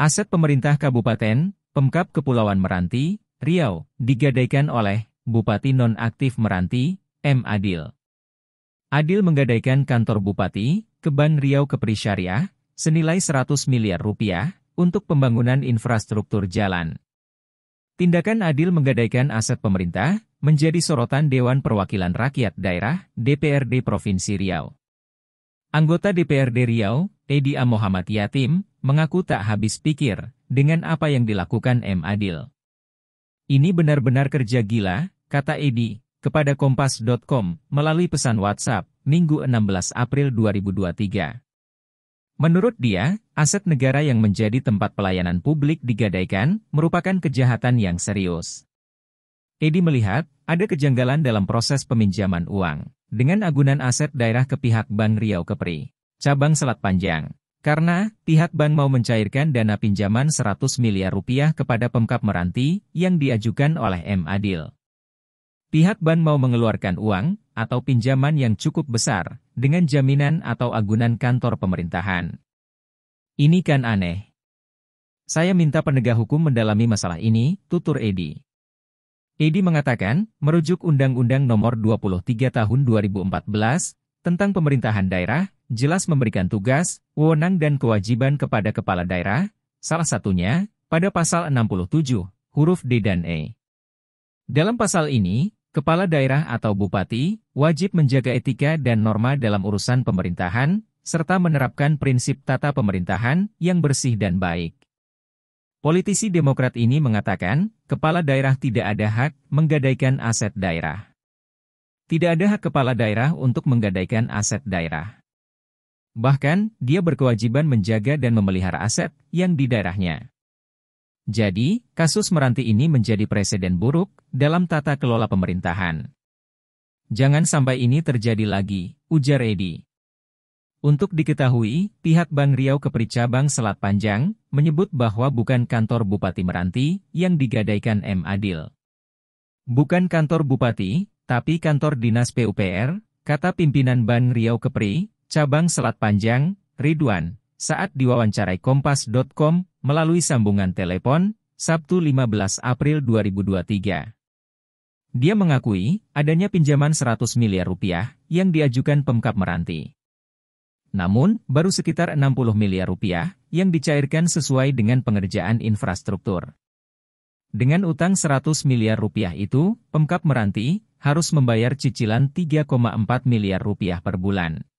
Aset pemerintah Kabupaten, Pemkap Kepulauan Meranti, Riau, digadaikan oleh Bupati Nonaktif Meranti, M. Adil. Adil menggadaikan kantor Bupati, Keban Riau Kepri Syariah, senilai 100 miliar rupiah, untuk pembangunan infrastruktur jalan. Tindakan Adil menggadaikan aset pemerintah, menjadi sorotan Dewan Perwakilan Rakyat Daerah, DPRD Provinsi Riau. Anggota DPRD Riau, Edi A. Muhammad Yatim, mengaku tak habis pikir dengan apa yang dilakukan M. Adil. Ini benar-benar kerja gila, kata Edi, kepada Kompas.com melalui pesan WhatsApp, Minggu 16 April 2023. Menurut dia, aset negara yang menjadi tempat pelayanan publik digadaikan merupakan kejahatan yang serius. Edi melihat, ada kejanggalan dalam proses peminjaman uang dengan agunan aset daerah ke pihak Bank Riau Kepri, cabang Selat Panjang. Karena, pihak bank mau mencairkan dana pinjaman 100 miliar rupiah kepada Pemkap Meranti, yang diajukan oleh M. Adil. Pihak bank mau mengeluarkan uang, atau pinjaman yang cukup besar, dengan jaminan atau agunan kantor pemerintahan. Ini kan aneh. Saya minta penegak hukum mendalami masalah ini, tutur Edi. Edi mengatakan, merujuk Undang-Undang Nomor 23 Tahun 2014 tentang Pemerintahan Daerah, jelas memberikan tugas, wewenang dan kewajiban kepada kepala daerah, salah satunya, pada pasal 67, huruf D dan E. Dalam pasal ini, kepala daerah atau bupati wajib menjaga etika dan norma dalam urusan pemerintahan, serta menerapkan prinsip tata pemerintahan yang bersih dan baik. Politisi Demokrat ini mengatakan, kepala daerah tidak ada hak menggadaikan aset daerah. Tidak ada hak kepala daerah untuk menggadaikan aset daerah. Bahkan, dia berkewajiban menjaga dan memelihara aset yang di daerahnya. Jadi, kasus Meranti ini menjadi presiden buruk dalam tata kelola pemerintahan. Jangan sampai ini terjadi lagi, ujar Edi. Untuk diketahui, pihak Bank Riau Kepri Cabang Selat Panjang menyebut bahwa bukan kantor Bupati Meranti yang digadaikan M. Adil. Bukan kantor Bupati, tapi kantor Dinas PUPR, kata pimpinan Bank Riau Kepri, cabang Selat Panjang, Ridwan, saat diwawancarai kompas.com melalui sambungan telepon, Sabtu 15 April 2023. Dia mengakui adanya pinjaman 100 miliar rupiah yang diajukan Pemkap Meranti. Namun, baru sekitar 60 miliar rupiah yang dicairkan sesuai dengan pengerjaan infrastruktur. Dengan utang 100 miliar rupiah itu, Pemkap Meranti harus membayar cicilan 3,4 miliar rupiah per bulan.